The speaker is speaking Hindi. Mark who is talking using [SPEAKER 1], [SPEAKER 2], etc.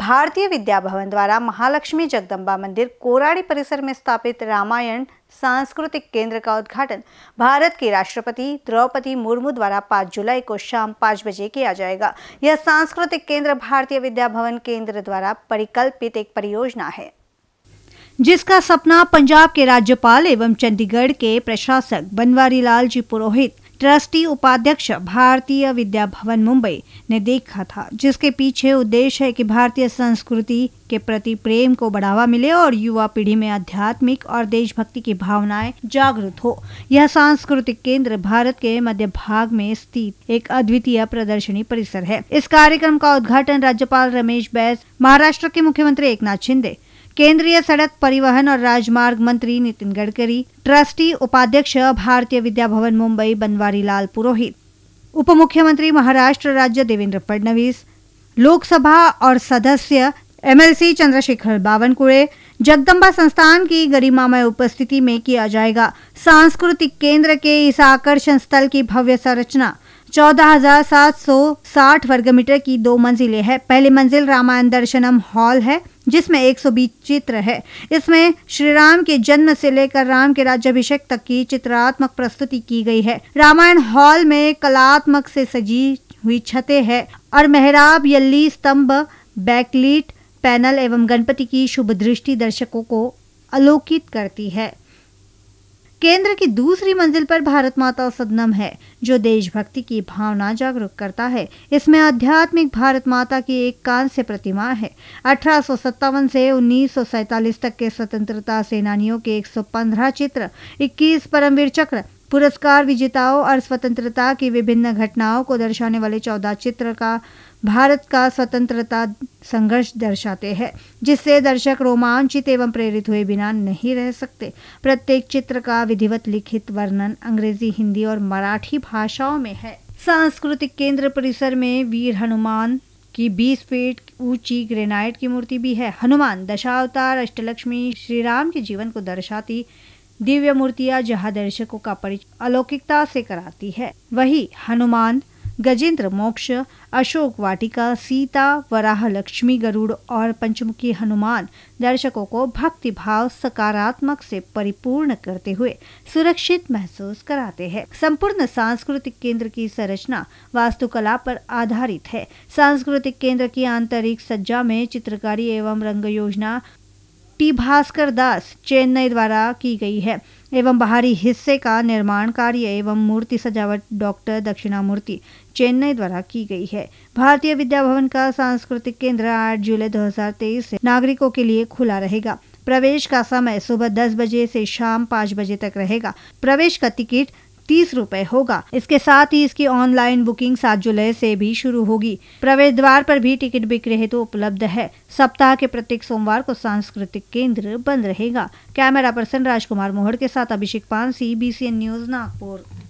[SPEAKER 1] भारतीय विद्या भवन द्वारा महालक्ष्मी जगदम्बा मंदिर कोराड़ी परिसर में स्थापित रामायण सांस्कृतिक केंद्र का उद्घाटन भारत के राष्ट्रपति द्रौपदी मुर्मू द्वारा 5 जुलाई को शाम 5 बजे किया जाएगा यह सांस्कृतिक केंद्र भारतीय विद्या भवन केंद्र द्वारा परिकल्पित एक परियोजना है जिसका सपना पंजाब के राज्यपाल एवं चंडीगढ़ के प्रशासक बनवारी लाल जी पुरोहित ट्रस्टी उपाध्यक्ष भारतीय विद्या भवन मुंबई ने देखा था जिसके पीछे उद्देश्य है कि भारतीय संस्कृति के प्रति प्रेम को बढ़ावा मिले और युवा पीढ़ी में आध्यात्मिक और देशभक्ति की भावनाएं जागृत हो यह सांस्कृतिक केंद्र भारत के मध्य भाग में स्थित एक अद्वितीय प्रदर्शनी परिसर है इस कार्यक्रम का उद्घाटन राज्यपाल रमेश बैस महाराष्ट्र के मुख्यमंत्री एक शिंदे केंद्रीय सड़क परिवहन और राजमार्ग मंत्री नितिन गडकरी ट्रस्टी उपाध्यक्ष भारतीय विद्या भवन मुंबई बनवारी लाल पुरोहित उप मुख्यमंत्री महाराष्ट्र राज्य देवेंद्र फडणवीस लोकसभा और सदस्य एमएलसी चंद्रशेखर बावनकुड़े जगदम्बा संस्थान की गरिमामय उपस्थिति में किया जाएगा सांस्कृतिक केंद्र के इस आकर्षण स्थल की भव्य संरचना 14,760 वर्ग मीटर की दो मंजिलें हैं पहली मंजिल रामायण दर्शनम हॉल है जिसमें 120 चित्र है इसमें श्री राम के जन्म से लेकर राम के राज्याभिषेक तक की चित्रात्मक प्रस्तुति की गई है रामायण हॉल में कलात्मक से सजी हुई छतें हैं और मेहराब यल्ली स्तंभ बैकलीट पैनल एवं गणपति की शुभ दृष्टि दर्शकों को अलोकित करती है केंद्र की दूसरी मंजिल पर भारत माता सदनम है जो देशभक्ति की भावना जागरूक करता है इसमें आध्यात्मिक भारत माता की एक कांस्य प्रतिमा है अठारह से उन्नीस तक के स्वतंत्रता सेनानियों के 115 चित्र 21 परमवीर चक्र पुरस्कार विजेताओं और स्वतंत्रता की विभिन्न घटनाओं को दर्शाने वाले चौदह चित्र का भारत का स्वतंत्रता संघर्ष दर्शाते हैं जिससे दर्शक रोमांचित एवं प्रेरित हुए बिना नहीं रह सकते प्रत्येक चित्र का विधिवत लिखित वर्णन अंग्रेजी हिंदी और मराठी भाषाओं में है सांस्कृतिक केंद्र परिसर में वीर हनुमान की 20 फीट ऊंची ग्रेनाइट की मूर्ति भी है हनुमान दशावतार अष्टलक्ष्मी श्री राम के जीवन को दर्शाती दिव्य मूर्तियां जहां दर्शकों का परिचय अलौकिकता से कराती है वही हनुमान गजेंद्र मोक्ष अशोक वाटिका सीता वराह लक्ष्मी गरुड़ और पंचमुखी हनुमान दर्शकों को भक्ति भाव सकारात्मक से परिपूर्ण करते हुए सुरक्षित महसूस कराते हैं संपूर्ण सांस्कृतिक केंद्र की संरचना वास्तुकला पर आधारित है सांस्कृतिक केंद्र की आंतरिक सज्जा में चित्रकारी एवं रंग योजना टी भास्कर दास चेन्नई द्वारा की गई है एवं बाहरी हिस्से का निर्माण कार्य एवं मूर्ति सजावट डॉक्टर दक्षिणामूर्ति चेन्नई द्वारा की गई है भारतीय विद्या भवन का सांस्कृतिक केंद्र आठ जुलाई 2023 से नागरिकों के लिए खुला रहेगा प्रवेश का समय सुबह दस बजे से शाम पाँच बजे तक रहेगा प्रवेश का टिकट तीस रूपए होगा इसके साथ ही इसकी ऑनलाइन बुकिंग सात जुलाई से भी शुरू होगी प्रवेश द्वार पर भी टिकट बिक्री हेतु तो उपलब्ध है सप्ताह के प्रत्येक सोमवार को सांस्कृतिक केंद्र बंद रहेगा कैमरा पर्सन राजकुमार मोहड़ के साथ अभिषेक पानसी एन न्यूज नागपुर